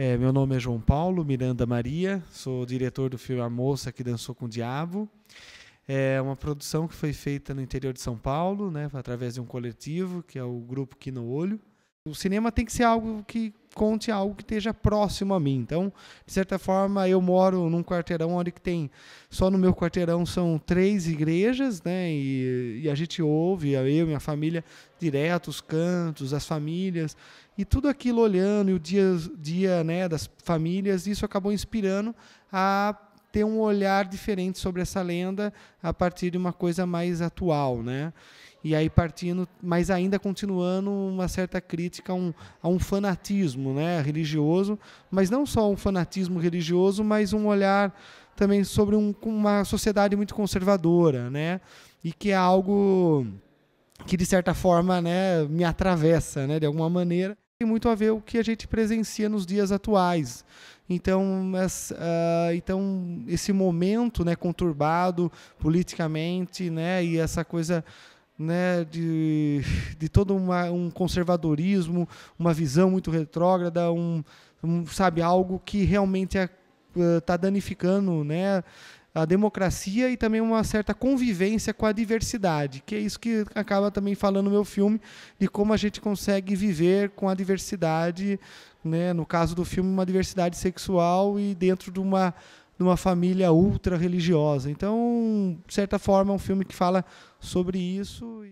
É, meu nome é João Paulo Miranda Maria, sou diretor do filme A Moça que Dançou com o Diabo. É uma produção que foi feita no interior de São Paulo, né, através de um coletivo, que é o Grupo Quino Olho. O cinema tem que ser algo que conte algo que esteja próximo a mim. Então, de certa forma, eu moro num quarteirão onde que tem só no meu quarteirão são três igrejas, né? E, e a gente ouve, eu e minha família, direto os cantos, as famílias e tudo aquilo olhando e o dia, dia né, das famílias, isso acabou inspirando a ter um olhar diferente sobre essa lenda a partir de uma coisa mais atual, né? E aí partindo, mas ainda continuando uma certa crítica a um, a um fanatismo, né, religioso, mas não só um fanatismo religioso, mas um olhar também sobre um, uma sociedade muito conservadora, né? E que é algo que de certa forma, né, me atravessa, né, de alguma maneira tem muito a ver o que a gente presencia nos dias atuais. Então, uh, então esse momento né, conturbado politicamente né, e essa coisa né, de, de todo uma, um conservadorismo, uma visão muito retrógrada, um, um, sabe, algo que realmente é está eh, danificando né, a democracia e também uma certa convivência com a diversidade, que é isso que acaba também falando no meu filme, de como a gente consegue viver com a diversidade, né, no caso do filme, uma diversidade sexual e dentro de uma, de uma família ultra religiosa. Então, de certa forma, é um filme que fala sobre isso.